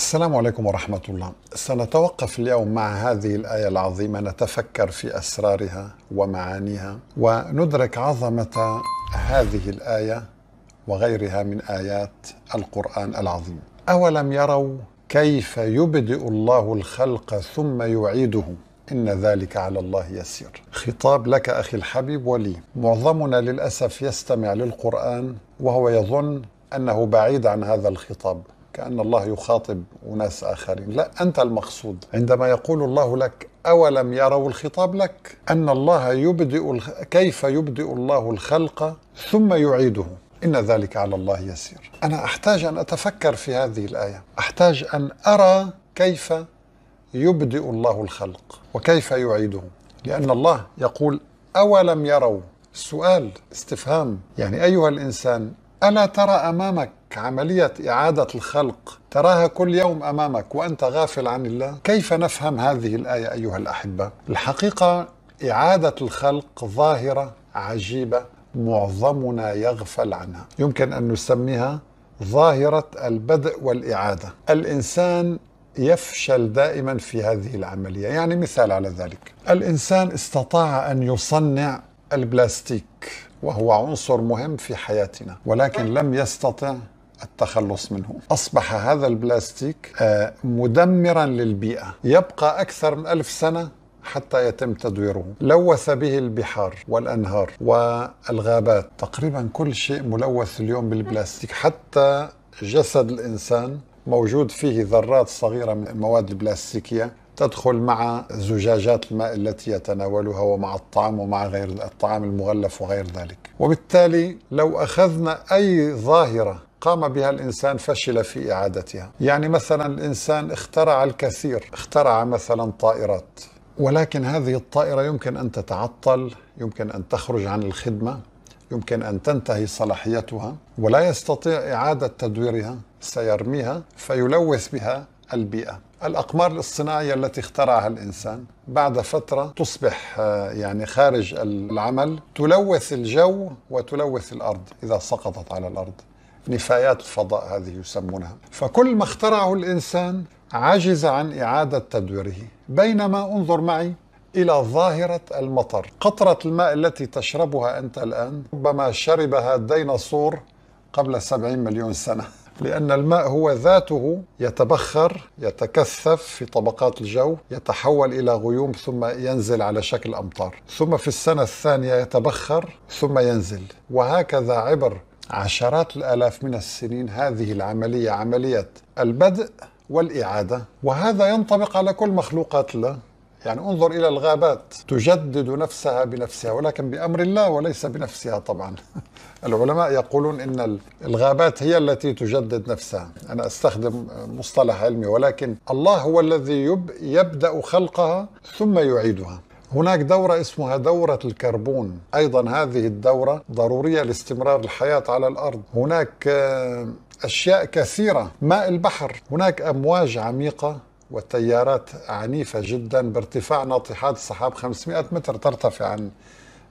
السلام عليكم ورحمة الله. سنتوقف اليوم مع هذه الآية العظيمة نتفكر في أسرارها ومعانيها وندرك عظمة هذه الآية وغيرها من آيات القرآن العظيم. أولم يروا كيف يبدئ الله الخلق ثم يعيده إن ذلك على الله يسير. خطاب لك أخي الحبيب ولي. معظمنا للأسف يستمع للقرآن وهو يظن أنه بعيد عن هذا الخطاب. كأن الله يخاطب أناس آخرين لا أنت المقصود عندما يقول الله لك أولم يروا الخطاب لك أن الله يبدئ كيف يبدئ الله الخلق ثم يعيده إن ذلك على الله يسير أنا أحتاج أن أتفكر في هذه الآية أحتاج أن أرى كيف يبدئ الله الخلق وكيف يعيده لأن الله يقول أولم يروا سؤال استفهام يعني أيها الإنسان ألا ترى أمامك عملية إعادة الخلق تراها كل يوم أمامك وأنت غافل عن الله كيف نفهم هذه الآية أيها الأحبة؟ الحقيقة إعادة الخلق ظاهرة عجيبة معظمنا يغفل عنها يمكن أن نسميها ظاهرة البدء والإعادة الإنسان يفشل دائما في هذه العملية يعني مثال على ذلك الإنسان استطاع أن يصنع البلاستيك وهو عنصر مهم في حياتنا ولكن لم يستطع التخلص منه أصبح هذا البلاستيك آه، مدمرا للبيئة يبقى أكثر من ألف سنة حتى يتم تدويره لوث به البحار والأنهار والغابات تقريبا كل شيء ملوث اليوم بالبلاستيك حتى جسد الإنسان موجود فيه ذرات صغيرة من المواد البلاستيكية تدخل مع زجاجات الماء التي يتناولها ومع الطعام ومع غير الطعام المغلف وغير ذلك وبالتالي لو أخذنا أي ظاهرة قام بها الإنسان فشل في إعادتها يعني مثلا الإنسان اخترع الكثير اخترع مثلا طائرات ولكن هذه الطائرة يمكن أن تتعطل يمكن أن تخرج عن الخدمة يمكن أن تنتهي صلاحيتها ولا يستطيع إعادة تدويرها سيرميها فيلوث بها البيئة الأقمار الصناعية التي اخترعها الإنسان بعد فترة تصبح آه، يعني خارج العمل تلوث الجو وتلوث الأرض إذا سقطت على الأرض نفايات الفضاء هذه يسمونها فكل ما اخترعه الإنسان عجز عن إعادة تدويره بينما انظر معي إلى ظاهرة المطر قطرة الماء التي تشربها أنت الآن ربما شربها الديناصور قبل 70 مليون سنة لأن الماء هو ذاته يتبخر يتكثف في طبقات الجو يتحول إلى غيوم ثم ينزل على شكل أمطار ثم في السنة الثانية يتبخر ثم ينزل وهكذا عبر عشرات الآلاف من السنين هذه العملية عملية البدء والإعادة وهذا ينطبق على كل مخلوقات الله يعني انظر إلى الغابات تجدد نفسها بنفسها ولكن بأمر الله وليس بنفسها طبعا العلماء يقولون إن الغابات هي التي تجدد نفسها أنا أستخدم مصطلح علمي ولكن الله هو الذي يبدأ خلقها ثم يعيدها هناك دورة اسمها دورة الكربون أيضا هذه الدورة ضرورية لاستمرار الحياة على الأرض هناك آه، أشياء كثيرة ماء البحر هناك أمواج عميقة وتيارات عنيفة جدا بارتفاع ناطحات السحاب 500 متر ترتفع عن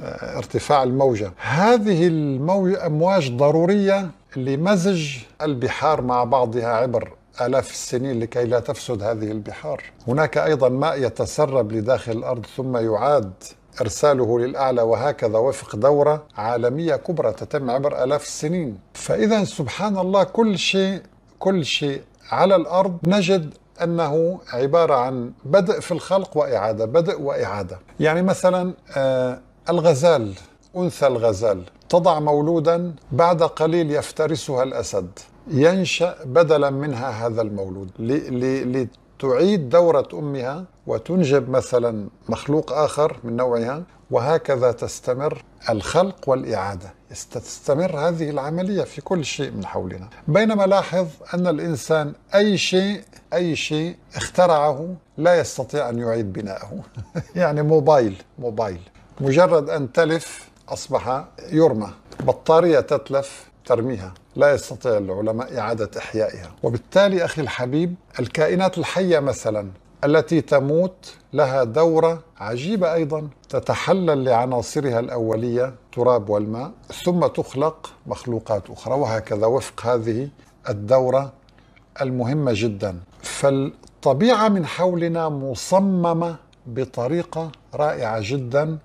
آه، ارتفاع الموجة هذه الأمواج ضرورية لمزج البحار مع بعضها عبر آلاف السنين لكي لا تفسد هذه البحار هناك أيضا ماء يتسرب لداخل الأرض ثم يعاد إرساله للأعلى وهكذا وفق دورة عالمية كبرى تتم عبر آلاف السنين فإذا سبحان الله كل شيء كل شيء على الأرض نجد أنه عبارة عن بدء في الخلق وإعادة بدء وإعادة يعني مثلا آه، الغزال أنثى الغزال تضع مولودا بعد قليل يفترسها الأسد ينشأ بدلا منها هذا المولود لتعيد دورة أمها وتنجب مثلا مخلوق آخر من نوعها وهكذا تستمر الخلق والإعادة تستمر هذه العملية في كل شيء من حولنا بينما لاحظ أن الإنسان أي شيء أي شيء اخترعه لا يستطيع أن يعيد بناءه يعني موبايل موبايل مجرد أن تلف أصبح يرمى بطارية تتلف ترميها لا يستطيع العلماء إعادة إحيائها وبالتالي أخي الحبيب الكائنات الحية مثلا التي تموت لها دورة عجيبة أيضا تتحلل لعناصرها الأولية تراب والماء ثم تخلق مخلوقات أخرى وهكذا وفق هذه الدورة المهمة جدا فالطبيعة من حولنا مصممة بطريقة رائعة جدا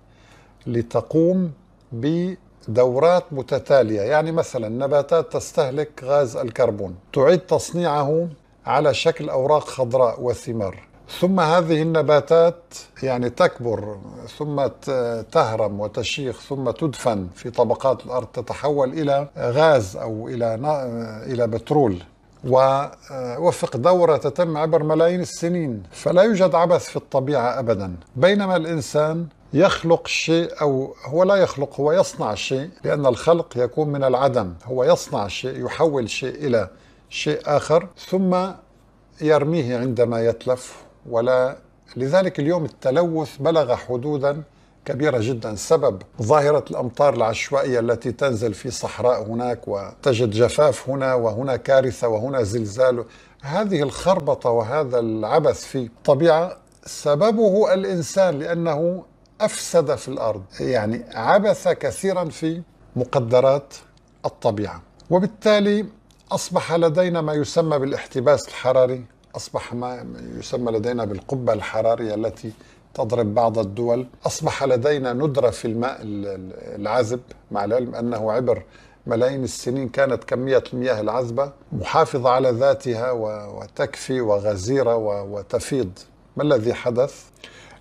لتقوم بدورات متتاليه يعني مثلا نباتات تستهلك غاز الكربون تعيد تصنيعه على شكل اوراق خضراء وثمار ثم هذه النباتات يعني تكبر ثم تهرم وتشيخ ثم تدفن في طبقات الارض تتحول الى غاز او الى الى بترول ووفق دورة تتم عبر ملايين السنين فلا يوجد عبث في الطبيعة أبدا بينما الإنسان يخلق الشيء أو هو لا يخلق هو يصنع الشيء لأن الخلق يكون من العدم هو يصنع الشيء يحول الشيء إلى شيء آخر ثم يرميه عندما يتلف ولا لذلك اليوم التلوث بلغ حدودا كبيرة جدا سبب ظاهرة الأمطار العشوائية التي تنزل في صحراء هناك وتجد جفاف هنا وهنا كارثة وهنا زلزال هذه الخربطة وهذا العبث في الطبيعة سببه الإنسان لأنه أفسد في الأرض يعني عبث كثيرا في مقدرات الطبيعة وبالتالي أصبح لدينا ما يسمى بالاحتباس الحراري أصبح ما يسمى لدينا بالقبة الحرارية التي تضرب بعض الدول أصبح لدينا ندرة في الماء العذب مع العلم أنه عبر ملايين السنين كانت كمية المياه العذبة محافظة على ذاتها وتكفي وغزيرة وتفيض ما الذي حدث؟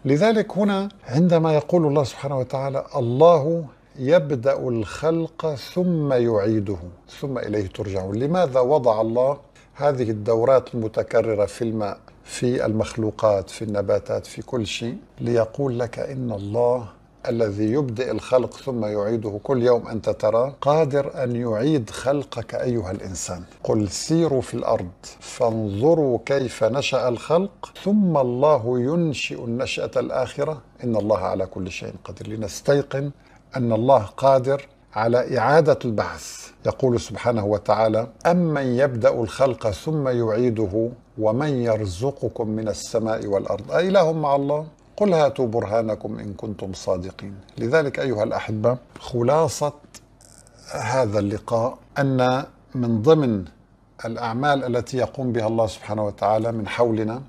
لذلك هنا عندما يقول الله سبحانه وتعالى الله يبدا الخلق ثم يعيده ثم اليه ترجعون لماذا وضع الله هذه الدورات المتكرره في الماء في المخلوقات في النباتات في كل شيء ليقول لك ان الله الذي يبدئ الخلق ثم يعيده كل يوم أنت ترى قادر أن يعيد خلقك أيها الإنسان قل سيروا في الأرض فانظروا كيف نشأ الخلق ثم الله ينشئ النشأة الآخرة إن الله على كل شيء قدير لنستيقن أن الله قادر على إعادة البعث يقول سبحانه وتعالى أمن يبدأ الخلق ثم يعيده ومن يرزقكم من السماء والأرض أإله مع الله قل هاتوا برهانكم إن كنتم صادقين لذلك أيها الأحبة خلاصة هذا اللقاء أن من ضمن الأعمال التي يقوم بها الله سبحانه وتعالى من حولنا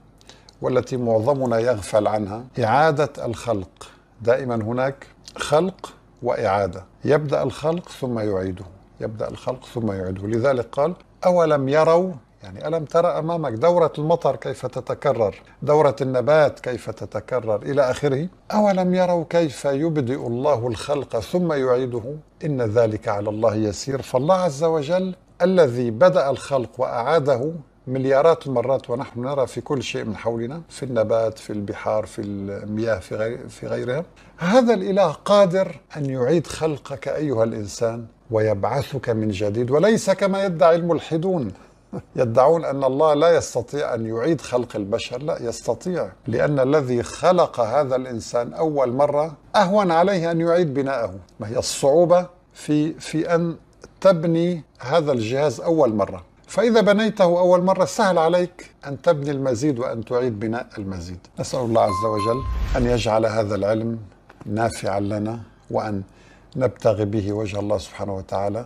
والتي معظمنا يغفل عنها إعادة الخلق دائما هناك خلق وإعادة يبدأ الخلق ثم يعيده يبدأ الخلق ثم يعيده لذلك قال أولم يروا يعني ألم ترى أمامك دورة المطر كيف تتكرر دورة النبات كيف تتكرر إلى آخره أولم يروا كيف يبدئ الله الخلق ثم يعيده إن ذلك على الله يسير فالله عز وجل الذي بدأ الخلق وأعاده مليارات المرات ونحن نرى في كل شيء من حولنا في النبات في البحار في المياه في, غير في غيرها هذا الإله قادر أن يعيد خلقك أيها الإنسان ويبعثك من جديد وليس كما يدعي الملحدون يدعون ان الله لا يستطيع ان يعيد خلق البشر، لا يستطيع، لان الذي خلق هذا الانسان اول مره اهون عليه ان يعيد بناءه، ما هي الصعوبه في في ان تبني هذا الجهاز اول مره، فإذا بنيته أول مرة سهل عليك أن تبني المزيد وأن تعيد بناء المزيد نسأل الله عز وجل أن يجعل هذا العلم نافعا لنا وأن نبتغي به وجه الله سبحانه وتعالى